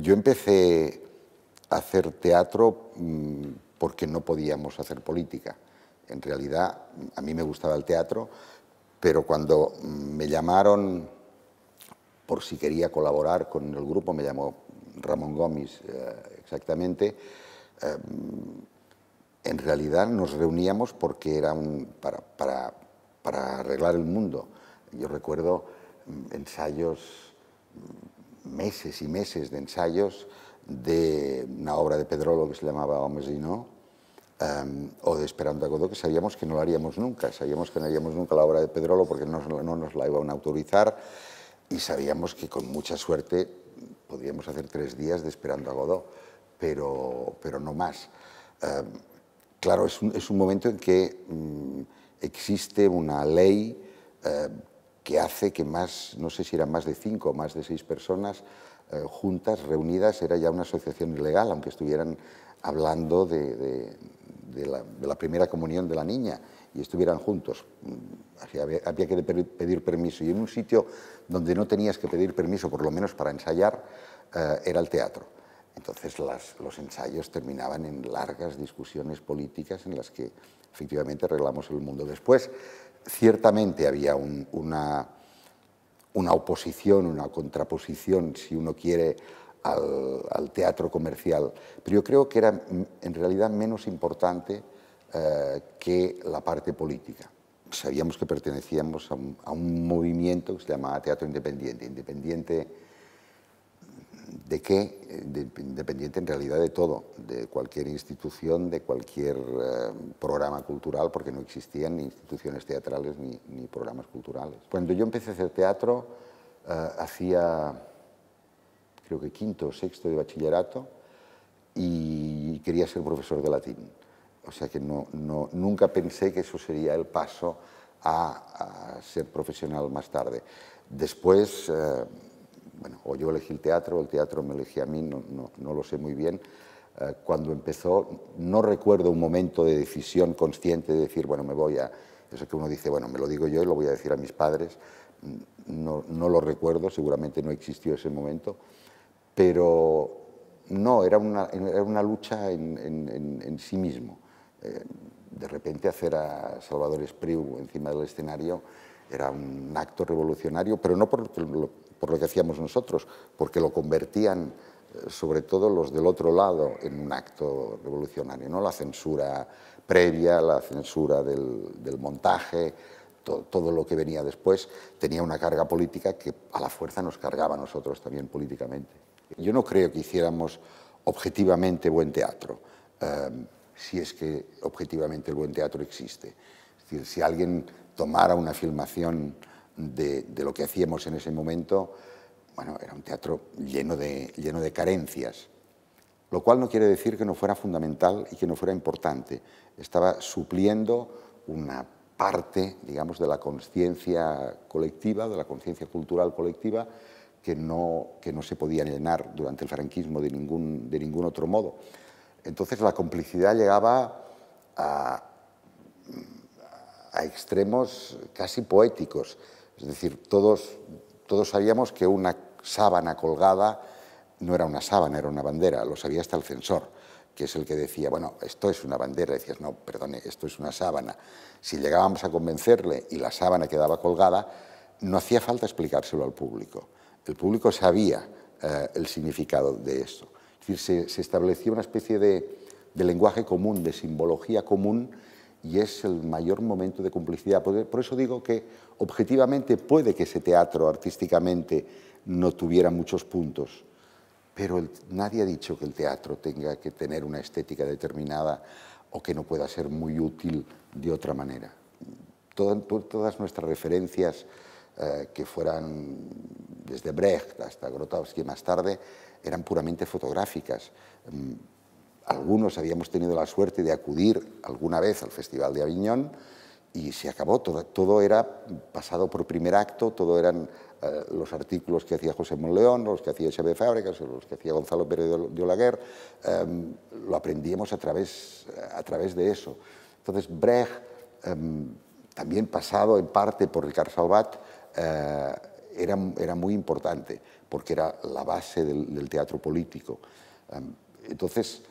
Yo empecé a hacer teatro mm, porque no podíamos hacer política. En realidad, a mí me gustaba el teatro, pero cuando mm, me llamaron por si quería colaborar con el grupo, me llamó Ramón Gómez eh, exactamente, em, en realidad nos reuníamos porque era un, para, para arreglar el mundo. Yo recuerdo mm, ensayos meses y meses de ensayos de una obra de Pedrolo que se llamaba Homes y No, em, o de Esperando a Godó, que sabíamos que no lo haríamos nunca, sabíamos que no haríamos nunca la obra de Pedrolo porque no, no nos la iban a autorizar y sabíamos que con mucha suerte podríamos hacer tres días de Esperando a Godó, pero, pero no más. Em, claro, es un, es un, momento en que mm, existe una ley em, que hace que más, no sé si eran más de cinco o más de seis personas eh, juntas, reunidas, era ya una asociación ilegal, aunque estuvieran hablando de, la, primera comunión de la niña y estuvieran juntos. Mm, había, que pedir permiso. Y en un sitio donde no tenías que pedir permiso, por lo menos para ensayar, eh, era el teatro. Entonces los ensayos terminaban en largas discusiones políticas en las que efectivamente arreglamos el mundo. Después ciertamente había una, oposición, una contraposición, si uno quiere, al, teatro comercial, pero yo creo que era mm, en realidad menos importante eh, que la parte política. Sabíamos que pertenecíamos a un, movimiento que se llamaba Teatro Independiente, Independiente de qué, independiente en realidad de todo, de cualquier institución, de cualquier eh, programa cultural, porque no existían instituciones teatrales ni, programas culturales. Cuando yo empecé a hacer teatro, eh, hacía creo que quinto o sexto de bachillerato y quería ser profesor de latín. O sea que no, nunca pensé que eso sería el paso a, ser profesional más tarde. Después... Eh, bueno, o yo elegí el teatro, o el teatro me elegí a mí, no, no, lo sé muy bien. Eh, cuando empezó, no recuerdo un momento de decisión consciente de decir, bueno, me voy a... Eso que uno dice, bueno, me lo digo yo y lo voy a decir a mis padres. Mm, no, lo recuerdo, seguramente no existió ese momento, pero no, era una, era lucha en, sí mismo. Eh, de repente hacer a Salvador Espriu encima del escenario era un acto revolucionario, pero no por por lo que hacíamos nosotros, porque lo convertían eh, sobre todo los del otro lado en un acto revolucionario, ¿no? la censura previa, la censura del, montaje, todo lo que venía después tenía una carga política que a la fuerza nos cargaba a nosotros también políticamente. Yo no creo que hiciéramos objetivamente buen teatro, eh, si es que objetivamente el buen teatro existe. Es decir, si alguien tomara una filmación de, lo que hacíamos en ese momento, era un teatro lleno de, lleno de carencias, lo cual no quiere decir que no fuera fundamental y que no fuera importante. Estaba supliendo una parte, digamos, de la conciencia colectiva, de la conciencia cultural colectiva, que no, se podía llenar durante el franquismo de ningún, otro modo. Entonces la complicidad llegaba a extremos casi poéticos. Es decir, todos, todos sabíamos que una sábana colgada no era una sábana, era una bandera, lo sabía hasta el censor, que es el que decía, bueno, esto es una bandera, decías, no, perdone, esto es una sábana. Si llegábamos a convencerle y la sábana quedaba colgada, no hacía falta explicárselo al público. El público sabía eh, el significado de esto. Es decir, se, establecía una especie de lenguaje común, de simbología común, y es el mayor momento de complicidad. Por, eso digo que objetivamente puede que ese teatro artísticamente no tuviera muchos puntos, pero nadie ha dicho que el teatro tenga que tener una estética determinada o que no pueda ser muy útil de otra manera. todas nuestras referencias eh, que fueran desde Brecht hasta Grotowski más tarde eran puramente fotográficas mm, algunos habíamos tenido la suerte de acudir alguna vez al Festival de Aviñón y se acabó, todo, era pasado por primer acto, todo eran eh, los artículos que hacía José Monleón, los que hacía Xavier Fábregas, los que hacía Gonzalo Pérez de Olaguer, em, lo aprendíamos a través, a través de eso. Entonces Brecht, em, también pasado en parte por Ricardo Salvat, eh, era, era, muy importante, porque era la base del, del teatro político. Em, entonces,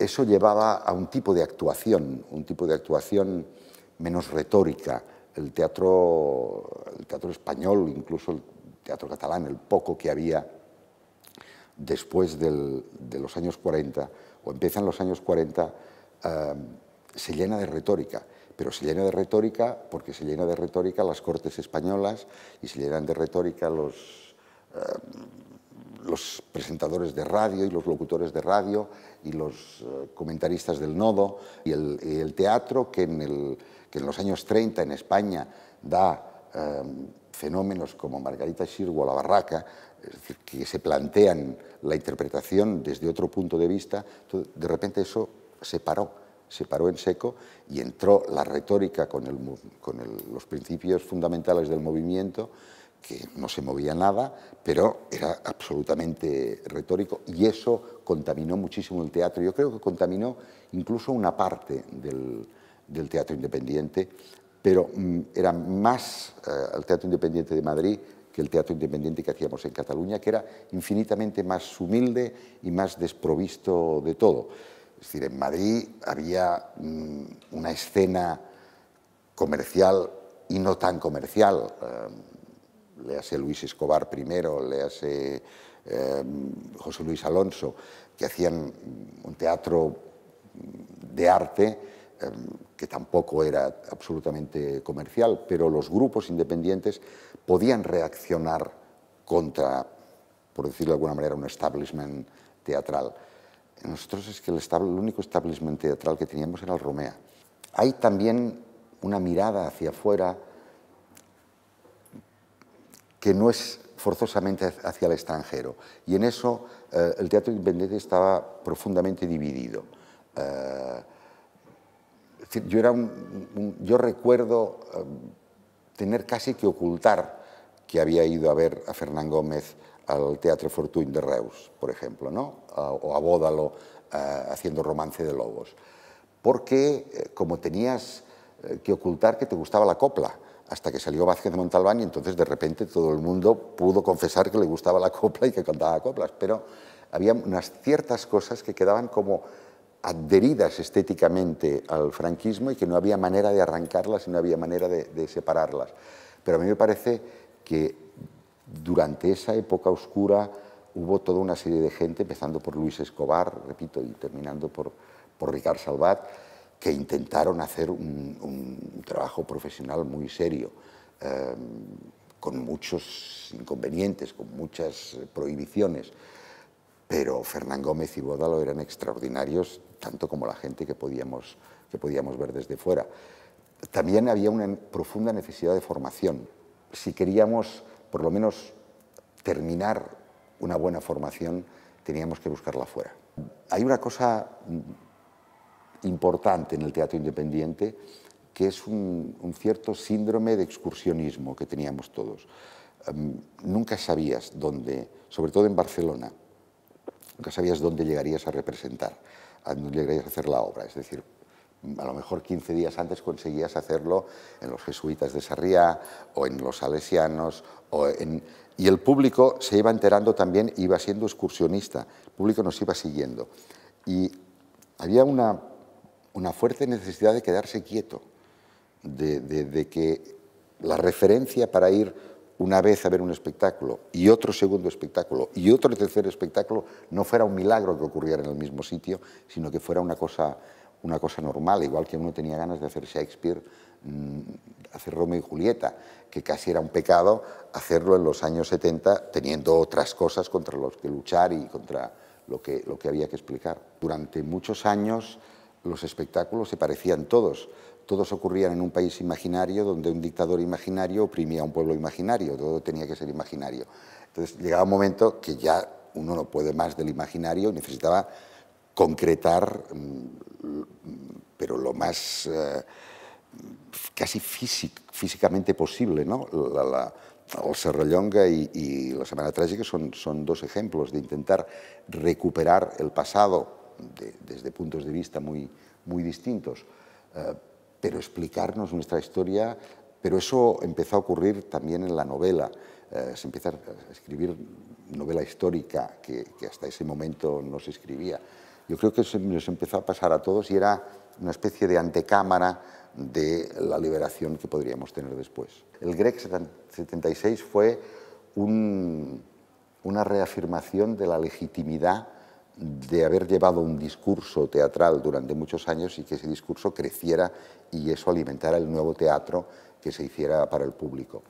eso llevaba a un tipo de actuación, un tipo de actuación menos retórica. El teatro, el teatro español, incluso el teatro catalán, el poco que había después de los años 40, o empiezan los años 40, eh, se llena de retórica. Pero se llena de retórica porque se llena de retórica las cortes españolas y se llenan de retórica los... Eh, los presentadores de radio y los locutores de radio y los eh, comentaristas del nodo y el, teatro que en, que en, los años 30 en España da eh, fenómenos como Margarita Sirgo o La Barraca, que se plantean la interpretación desde otro punto de vista, de repente eso se paró, se paró en seco y entró la retórica con los principios fundamentales del movimiento que no se movía nada, pero era absolutamente retórico y eso contaminó muchísimo el teatro. Yo creo que contaminó incluso una parte del, teatro independiente, pero mm, era más al eh, el teatro independiente de Madrid que el teatro independiente que hacíamos en Cataluña, que era infinitamente más humilde y más desprovisto de todo. Es decir, en Madrid había mm, una escena comercial y no tan comercial. Eh, le hace Luis Escobar primero, le hace eh, José Luis Alonso, que hacían un teatro de arte eh, que tampoco era absolutamente comercial, pero los grupos independientes podían reaccionar contra, por decirlo de alguna manera, un establishment teatral. Nosotros es que el, el único establishment teatral que teníamos era el Romea. Hay también una mirada hacia afuera, que no es forzosamente hacia el extranjero. Y en eso eh, el teatro independiente estaba profundamente dividido. Eh, yo, yo recuerdo eh, tener casi que ocultar que había ido a ver a Fernán Gómez al Teatro Fortuny de Reus, por ejemplo, ¿no? o a Bódalo haciendo Romance de Lobos. Porque como tenías que ocultar que te gustaba la copla, hasta que salió Vázquez de Montalbán y entonces de repente todo el mundo pudo confesar que le gustaba la copla y que cantaba coplas, pero había unas ciertas cosas que quedaban como adheridas estéticamente al franquismo y que no había manera de arrancarlas y no había manera de, separarlas. Pero a mí me parece que durante esa época oscura hubo toda una serie de gente, empezando por Luis Escobar, repito, y terminando por, por Ricard Salvat, que intentaron hacer un, trabajo profesional muy serio, em, con muchos inconvenientes, con muchas prohibiciones, pero Fernán Gómez y bodalo eran extraordinarios, tanto como la gente que podíamos, que podíamos ver desde fuera. También había una profunda necesidad de formación. Si queríamos, por lo menos, terminar una buena formación, teníamos que buscarla fuera. Hay una cosa importante en el teatro independiente, que es un, cierto síndrome de excursionismo que teníamos todos. Em, nunca sabías dónde, sobre todo en Barcelona, nunca sabías dónde llegarías a representar, a dónde llegarías a hacer la obra. Es decir, a lo mejor 15 días antes conseguías hacerlo en los jesuitas de Sarriá o en los salesianos. Y el público se iba enterando también, iba siendo excursionista, el público nos iba siguiendo. Y había una una fuerte necesidad de quedarse quieto, de, que la referencia para ir una vez a ver un espectáculo y otro segundo espectáculo y otro tercer espectáculo no fuera un milagro que ocurriera en el mismo sitio, sino que fuera una cosa, una cosa normal, igual que uno tenía ganas de hacer Shakespeare, mm, hacer Romeo y Julieta, que casi era un pecado hacerlo en los años 70 teniendo otras cosas contra las que luchar y contra lo que, lo que había que explicar. Durante muchos años los espectáculos se parecían todos. Todos ocurrían en un país imaginario donde un dictador imaginario oprimía a un pueblo imaginario, todo tenía que ser imaginario. Entonces llegaba un momento que ya uno no puede más del imaginario, necesitaba concretar, mm, pero lo más eh, casi físicamente posible, ¿no? La, el y, y, La Semana Trágica son, son dos ejemplos de intentar recuperar el pasado desde puntos de vista muy, muy distintos, eh, pero explicarnos nuestra historia, pero eso empezó a ocurrir también en la novela. Eh, se empieza a escribir novela histórica que, hasta ese momento no se escribía. Yo creo que eso nos empezó a pasar a todos y era una especie de antecámara de la liberación que podríamos tener después. El Grec 76 fue una reafirmación de la legitimidad de haber llevado un discurso teatral durante muchos años y que ese discurso creciera y eso alimentara el nuevo teatro que se hiciera para el público.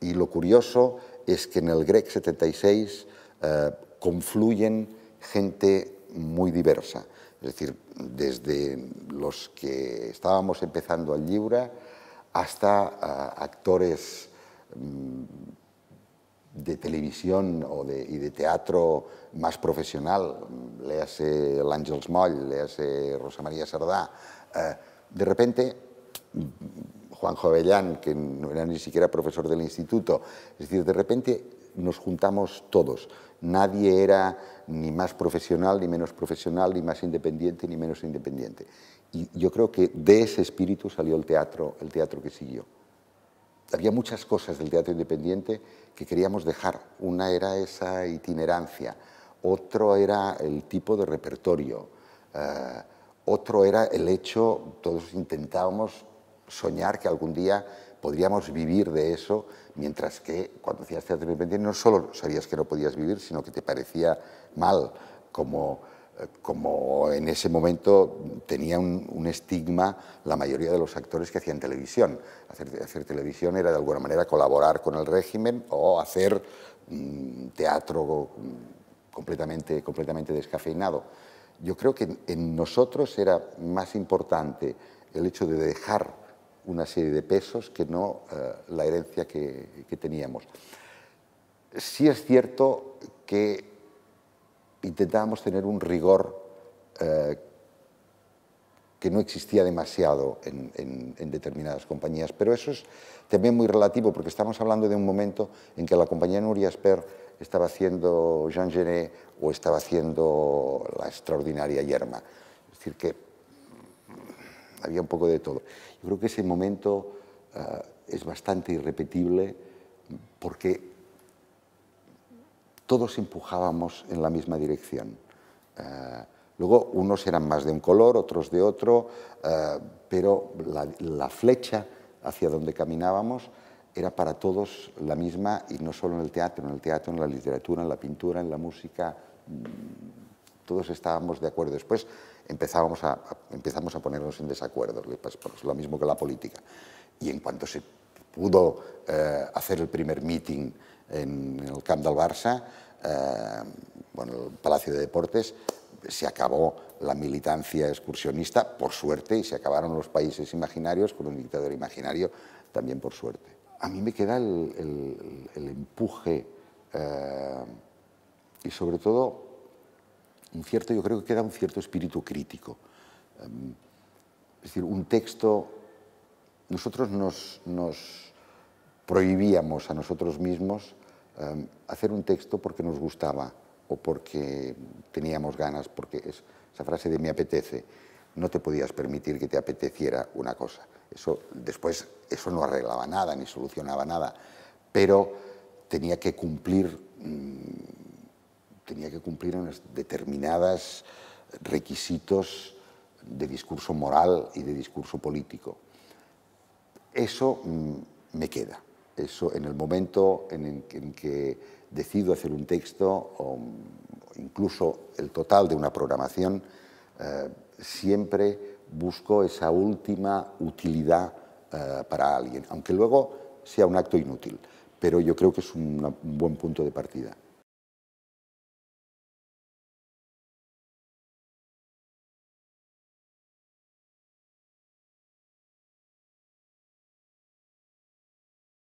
Y lo curioso es que en el Grec 76 eh, confluyen gente muy diversa, es decir, desde los que estábamos empezando al libra hasta eh, actores mm, de televisión y de teatro más profesional, léase L'Àngels Moll, léase Rosa María Sardá, eh, de repente Juan Jovellán, que no era ni siquiera profesor del instituto, es decir, de repente nos juntamos todos. Nadie era ni más profesional, ni menos profesional, ni más independiente, ni menos independiente. Y yo creo que de ese espíritu salió el teatro, el teatro que siguió. Había muchas cosas del teatro independiente que queríamos dejar. Una era esa itinerancia, otro era el tipo de repertorio, eh, otro era el hecho, todos intentábamos soñar que algún día podríamos vivir de eso, mientras que cuando hacías teatro independiente no solo sabías que no podías vivir, sino que te parecía mal como como en ese momento tenía un, estigma la mayoría de los actores que hacían televisión. Hacer, hacer, televisión era de alguna manera colaborar con el régimen o hacer mm, teatro mm, completamente, completamente descafeinado. Yo creo que en, nosotros era más importante el hecho de dejar una serie de pesos que no eh, la herencia que, que teníamos. Sí es cierto que intentábamos tener un rigor eh, que no existía demasiado en, determinadas compañías. Pero eso es también muy relativo, porque estamos hablando de un momento en que la compañía Nuria Sper estaba haciendo Jean Genet o estaba haciendo la extraordinaria Yerma. Es decir, que había un poco de todo. Yo creo que ese momento eh, es bastante irrepetible porque todos empujábamos en la misma dirección. Eh, luego unos eran más de un color, otros de otro, eh, pero la, flecha hacia donde caminábamos era para todos la misma y no solo en el teatro, en el teatro, en la literatura, en la pintura, en la música, mm, todos estábamos de acuerdo. Después empezábamos a, empezamos a ponernos en desacuerdo, pues, lo mismo que la política. Y en cuanto se pudo eh, hacer el primer meeting, en el camp del Barça, eh, el Palacio de Deportes, se acabó la militancia excursionista, por suerte, y se acabaron los países imaginarios con un dictador imaginario, también por suerte. A mí me queda el, empuje eh, y sobre todo un cierto, yo creo que queda un cierto espíritu crítico. Eh, es decir, un texto, nosotros nos, nos prohibíamos a nosotros mismos Em, hacer un texto porque nos gustaba o porque teníamos ganas, porque esa frase de me apetece, no te podías permitir que te apeteciera una cosa. Eso después eso no arreglaba nada ni solucionaba nada, pero tenía que cumplir mm, tenía que cumplir determinadas requisitos de discurso moral y de discurso político. Eso mm, me queda en el momento en, que decido hacer un texto o incluso el total de una programación, eh, siempre busco esa última utilidad eh, para alguien, aunque luego sea un acto inútil. Pero yo creo que es un buen punto de partida.